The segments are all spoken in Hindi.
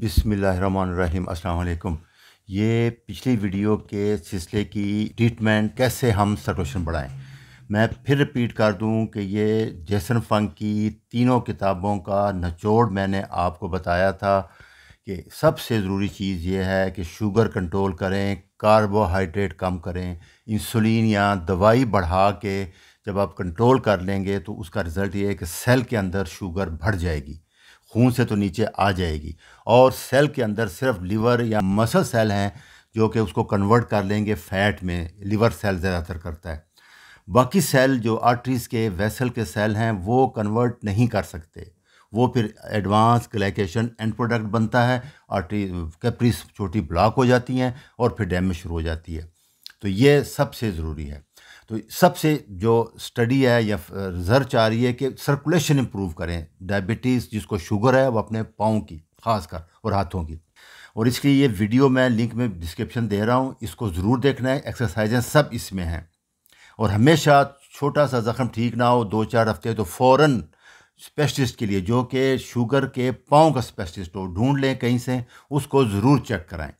बिसमीम् अल्लाम ये पिछली वीडियो के सिलसिले की ट्रीटमेंट कैसे हम सटोशन बढ़ाएं मैं फिर रिपीट कर दूं कि ये जैसन फंक की तीनों किताबों का नचोड़ मैंने आपको बताया था कि सबसे ज़रूरी चीज़ ये है कि शुगर कंट्रोल करें कार्बोहाइड्रेट कम करें इंसुलिन या दवाई बढ़ा के जब आप कंट्रोल कर लेंगे तो उसका रिज़ल्ट ये है कि सेल के अंदर शुगर बढ़ जाएगी खून से तो नीचे आ जाएगी और सेल के अंदर सिर्फ लीवर या मसल सेल हैं जो कि उसको कन्वर्ट कर लेंगे फैट में लीवर सेल ज़्यादातर करता है बाकी सेल जो आर्टरीज़ के वेसल के सेल हैं वो कन्वर्ट नहीं कर सकते वो फिर एडवांस ग्लाइकेशन एंड प्रोडक्ट बनता है आर्टरी कैपरीज छोटी ब्लॉक हो जाती हैं और फिर डैमेज शुरू हो जाती है तो ये सबसे ज़रूरी है तो सबसे जो स्टडी है या रिसर्च आ रही है कि सर्कुलेशन इम्प्रूव करें डायबिटीज़ जिसको शुगर है वो अपने पाँव की खासकर और हाथों की और इसके ये वीडियो मैं लिंक में डिस्क्रिप्शन दे रहा हूँ इसको ज़रूर देखना है एक्सरसाइजें सब इसमें हैं और हमेशा छोटा सा ज़ख़म ठीक ना हो दो चार हफ्ते तो फ़ौर स्पेशलिस्ट के लिए जो कि शुगर के पाँव का स्पेशलिस्ट हो ढूंढ लें कहीं से उसको ज़रूर चेक कराएँ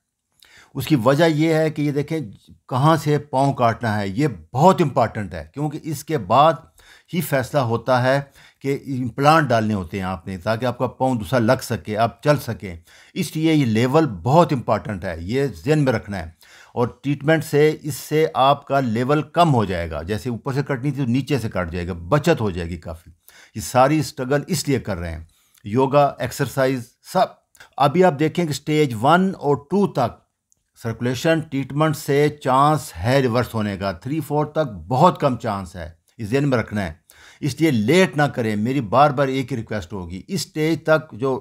उसकी वजह यह है कि ये देखें कहाँ से पाँव काटना है ये बहुत इम्पॉर्टेंट है क्योंकि इसके बाद ही फैसला होता है कि इम्प्लांट डालने होते हैं आपने ताकि आपका पाँव दूसरा लग सके आप चल सकें इसलिए ये लेवल बहुत इम्पॉर्टेंट है ये जहन में रखना है और ट्रीटमेंट से इससे आपका लेवल कम हो जाएगा जैसे ऊपर से कटनी थी तो नीचे से काट जाएगा बचत हो जाएगी काफ़ी ये सारी स्ट्रगल इसलिए कर रहे हैं योगा एक्सरसाइज सब अभी आप देखें कि स्टेज वन और टू तक सर्कुलेशन ट्रीटमेंट से चांस है रिवर्स होने का थ्री फोर तक बहुत कम चांस है इस जेन में रखना है इसलिए लेट ना करें मेरी बार बार एक ही रिक्वेस्ट होगी इस स्टेज तक जो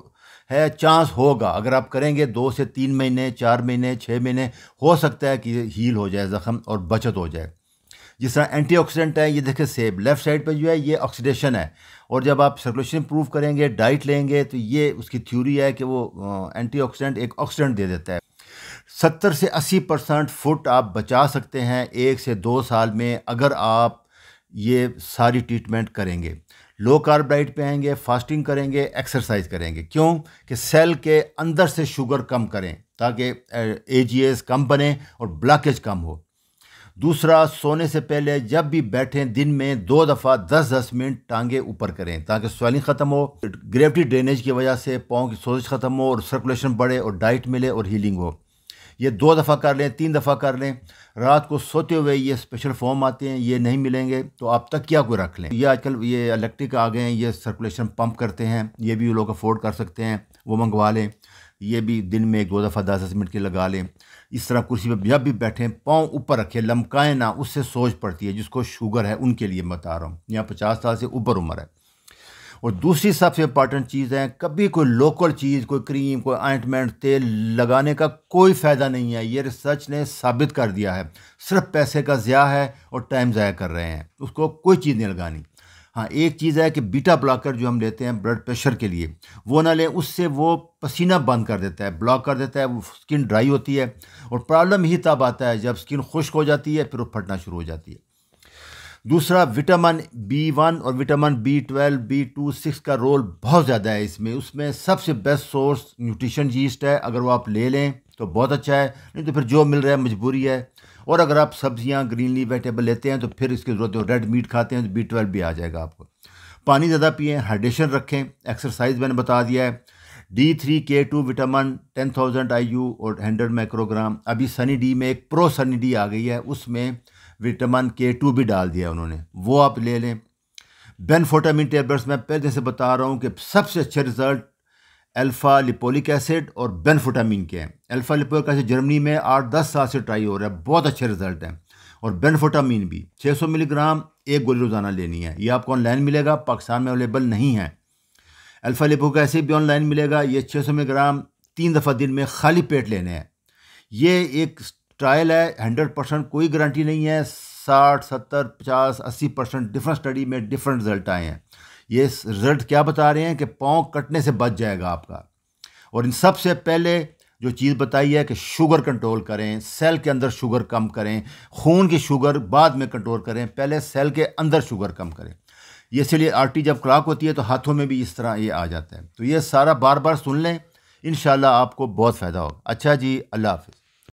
है चांस होगा अगर आप करेंगे दो से तीन महीने चार महीने छः महीने हो सकता है कि हील हो जाए ज़ख़म और बचत हो जाए जिस तरह एंटीऑक्सीडेंट है ये देखें सेब लेफ़्ट साइड पर जो है ये ऑक्सीडेशन है और जब आप सर्कुलेशन प्रूव करेंगे डाइट लेंगे तो ये उसकी थ्योरी है कि वो एंटीऑक्सीडेंट एक ऑक्सीडेंट दे देता है सत्तर से अस्सी परसेंट फुट आप बचा सकते हैं एक से दो साल में अगर आप ये सारी ट्रीटमेंट करेंगे लो कार्ब डाइट पे आएंगे फास्टिंग करेंगे एक्सरसाइज करेंगे क्यों कि सेल के अंदर से शुगर कम करें ताकि ए कम बने और ब्लॉकेज कम हो दूसरा सोने से पहले जब भी बैठें दिन में दो दफ़ा दस दस मिनट टांगे ऊपर करें ताकि स्वेलिंग ख़त्म हो ग्रेविटी ड्रेनेज की वजह से पाँव की सोजिश ख़त्म हो और सर्कुलेशन बढ़े और डाइट मिले और हीलिंग हो ये दो दफ़ा कर लें तीन दफ़ा कर लें रात को सोते हुए ये स्पेशल फॉर्म आते हैं ये नहीं मिलेंगे तो आप तक क्या को रख लें ये आजकल ये इलेक्ट्रिक आ गए हैं ये सर्कुलेशन पंप करते हैं ये भी लोग अफोर्ड कर सकते हैं वो मंगवा लें ये भी दिन में एक दो दफ़ा दस दस मिनट के लगा लें इस तरह कुर्सी पर जब भी बैठें पाँव ऊपर रखें लमकाएँ ना उससे सोच पड़ती है जिसको शुगर है उनके लिए बता रहा हूँ यहाँ पचास साल से ऊपर उम्र है और दूसरी सबसे इम्पॉर्टेंट चीज़ है कभी कोई लोकल चीज़ कोई क्रीम कोई आइंटमेंट तेल लगाने का कोई फ़ायदा नहीं है ये रिसर्च ने साबित कर दिया है सिर्फ पैसे का ज़्या है और टाइम ज़ाया कर रहे हैं उसको कोई चीज़ नहीं लगानी हाँ एक चीज़ है कि बीटा ब्लॉकर जो हम लेते हैं ब्लड प्रेशर के लिए वो ना लें उससे वो पसीना बंद कर देता है ब्लॉक कर देता है वो स्किन ड्राई होती है और प्रॉब्लम ही तब आता है जब स्किन खुश्क हो जाती है फिर वो फटना शुरू हो जाती है दूसरा विटामिन बी वन और vitamin B twelve B two six का रोल बहुत ज़्यादा है इसमें उसमें सबसे बेस्ट सोर्स न्यूट्रिशन यीस्ट है अगर वो आप ले लें तो बहुत अच्छा है नहीं तो फिर जो मिल रहा है मजबूरी है और अगर आप सब्जियां ग्रीन ली वेजिटेबल लेते हैं तो फिर इसकी ज़रूरत है रेड मीट खाते हैं तो बी ट्वेल्व भी आ जाएगा आपको पानी ज़्यादा पिए हाइड्रेशन रखें एक्सरसाइज मैंने बता दिया है D three K two vitamin ten thousand I U और हंड्रेड माइक्रोग्राम अभी सनी डी में एक प्रो सनी डी आ गई है उसमें विटामिन के टू भी डाल दिया उन्होंने वो आप ले लें बेनफोटामिन टेबलेट्स मैं पहले से बता रहा हूँ कि सबसे अच्छे रिजल्ट अल्फ़ा लिपोलिक एसिड और बेनफोटामिन के हैं अल्फ़ा लिपोलिक एसिड जर्मनी में आठ दस साल से ट्राई हो रहा है बहुत अच्छे रिजल्ट हैं और बेनफोटामिन भी 600 मिलीग्राम एक गोली रोज़ाना लेनी है ये आपको ऑनलाइन मिलेगा पाकिस्तान में अवेलेबल नहीं है अल्फ़ा लिपोलिक एसिड भी ऑनलाइन मिलेगा ये सौ मिलीग्राम तीन दफ़ा दिन में खाली पेट लेने हैं ये एक ट्रायल है हंड्रेड परसेंट कोई गारंटी नहीं है साठ सत्तर पचास अस्सी परसेंट डिफरेंट स्टडी में डिफरेंट रिजल्ट आए हैं ये रिजल्ट क्या बता रहे हैं कि पाँव कटने से बच जाएगा आपका और इन सब से पहले जो चीज़ बताई है कि शुगर कंट्रोल करें सेल के अंदर शुगर कम करें खून की शुगर बाद में कंट्रोल करें पहले सेल के अंदर शुगर कम करें ये इसलिए आरटी जब क्लाक होती है तो हाथों में भी इस तरह ये आ जाता है तो ये सारा बार बार सुन लें इन आपको बहुत फ़ायदा होगा अच्छा जी अल्लाह हाफिज़